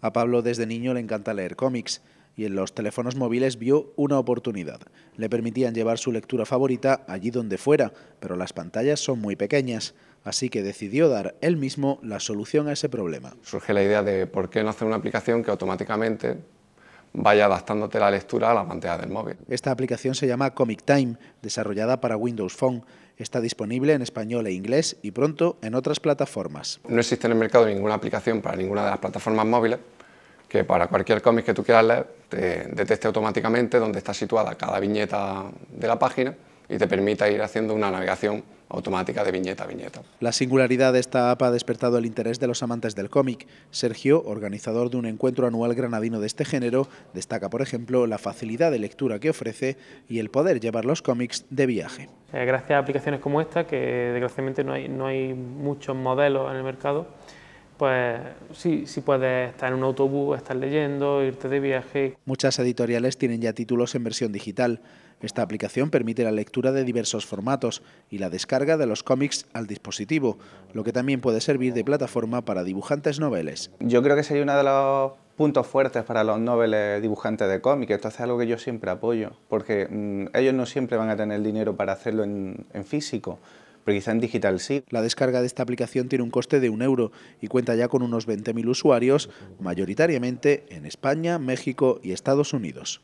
A Pablo desde niño le encanta leer cómics y en los teléfonos móviles vio una oportunidad. Le permitían llevar su lectura favorita allí donde fuera, pero las pantallas son muy pequeñas, así que decidió dar él mismo la solución a ese problema. Surge la idea de por qué no hacer una aplicación que automáticamente vaya adaptándote la lectura a la pantalla del móvil. Esta aplicación se llama Comic Time, desarrollada para Windows Phone. Está disponible en español e inglés y pronto en otras plataformas. No existe en el mercado ninguna aplicación para ninguna de las plataformas móviles que para cualquier cómic que tú quieras leer te detecte automáticamente dónde está situada cada viñeta de la página y te permita ir haciendo una navegación automática de viñeta a viñeta. La singularidad de esta app ha despertado el interés de los amantes del cómic. Sergio, organizador de un encuentro anual granadino de este género, destaca, por ejemplo, la facilidad de lectura que ofrece y el poder llevar los cómics de viaje. Eh, gracias a aplicaciones como esta, que desgraciadamente no hay, no hay muchos modelos en el mercado, pues sí, sí puedes estar en un autobús, estar leyendo, irte de viaje. Muchas editoriales tienen ya títulos en versión digital. Esta aplicación permite la lectura de diversos formatos y la descarga de los cómics al dispositivo, lo que también puede servir de plataforma para dibujantes noveles. Yo creo que sería uno de los puntos fuertes para los noveles dibujantes de cómics, esto es algo que yo siempre apoyo, porque mm, ellos no siempre van a tener dinero para hacerlo en físico pero en digital sí. La descarga de esta aplicación tiene un coste de un euro y cuenta ya con unos 20.000 usuarios, mayoritariamente en España, México y Estados Unidos.